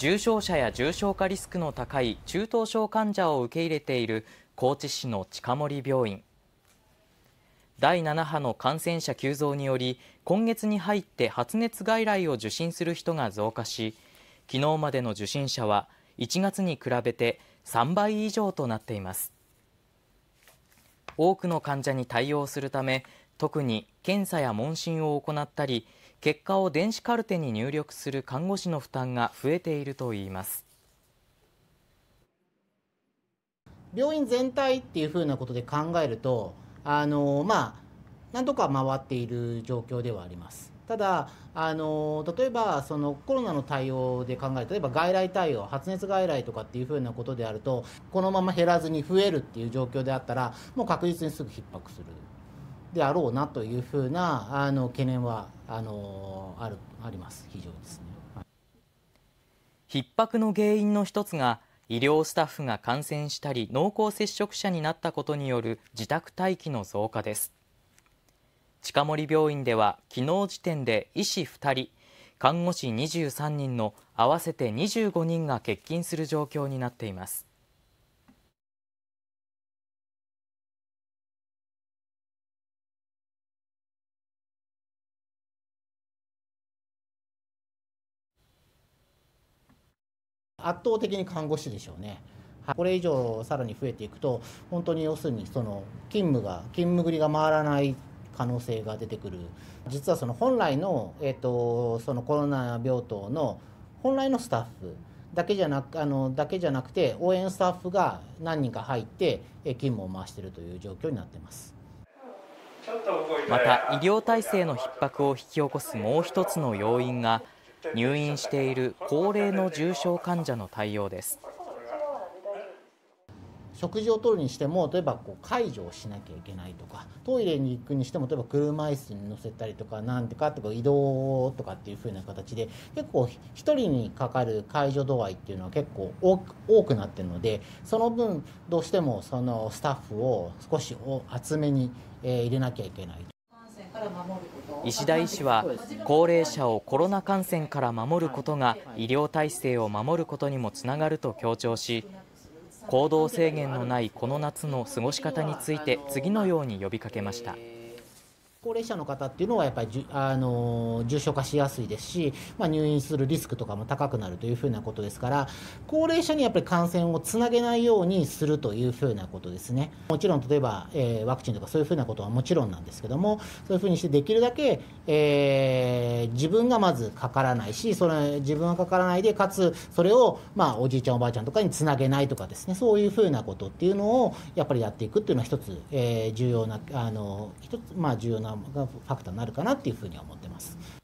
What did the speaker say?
重症者や重症化リスクの高い中等症患者を受け入れている高知市の近森病院第7波の感染者急増により今月に入って発熱外来を受診する人が増加し昨日までの受診者は1月に比べて3倍以上となっています多くの患者に対応するため特に検査や問診を行ったり結果を電子カルテに入力する看護師の負担が増えているといいます。病院全体っていうふうなことで考えると、あのまあ、なんとか回っている状況ではあります。ただあの例えばそのコロナの対応で考える例えば外来対応発熱外来とかっていうふうなことであるとこのまま減らずに増えるっていう状況であったらもう確実にすぐ逼迫するであろうなというふうなあの懸念はあのあるあります非常にですね、逼迫の原因の一つが医療スタッフが感染したり濃厚接触者になったことによる自宅待機の増加です近森病院では昨日時点で医師2人看護師23人の合わせて25人が欠勤する状況になっています圧倒的に看護師でしょうね。これ以上さらに増えていくと、本当に要するにその勤務が、勤務繰りが回らない可能性が出てくる、実はその本来の,、えーと、そのコロナ病棟の本来のスタッフだけじゃなくあのだけじゃなくて、応援スタッフが何人か入って、勤務を回しているという状況になってます。また医療体制の逼迫を引き起こすもう一つの要因が入院している高齢の重症患者の対応です。食事をとるにしても例えばこう介助をしなきゃいけないとかトイレに行くにしても例えば車椅子に乗せたりとかなんとかとか移動とかっていうふうな形で結構1人にかかる介助度合いっていうのは結構多くなってるのでその分どうしてもそのスタッフを少し厚めに入れなきゃいけない。石田医師は高齢者をコロナ感染から守ることが医療体制を守ることにもつながると強調し行動制限のないこの夏の過ごし方について次のように呼びかけました。高齢者の方っていうのはやっぱりあの重症化しやすいですし、まあ、入院するリスクとかも高くなるというふうなことですから高齢者にやっぱり感染をつなげないようにするというふうなことですねもちろん例えば、えー、ワクチンとかそういうふうなことはもちろんなんですけどもそういうふうにしてできるだけ、えー、自分がまずかからないしそれ自分はかからないでかつそれを、まあ、おじいちゃんおばあちゃんとかにつなげないとかですねそういうふうなことっていうのをやっぱりやっていくっていうのは一つ、えー、重要なあの一つまあ重要ながファクターになるかなっていうふうには思ってます。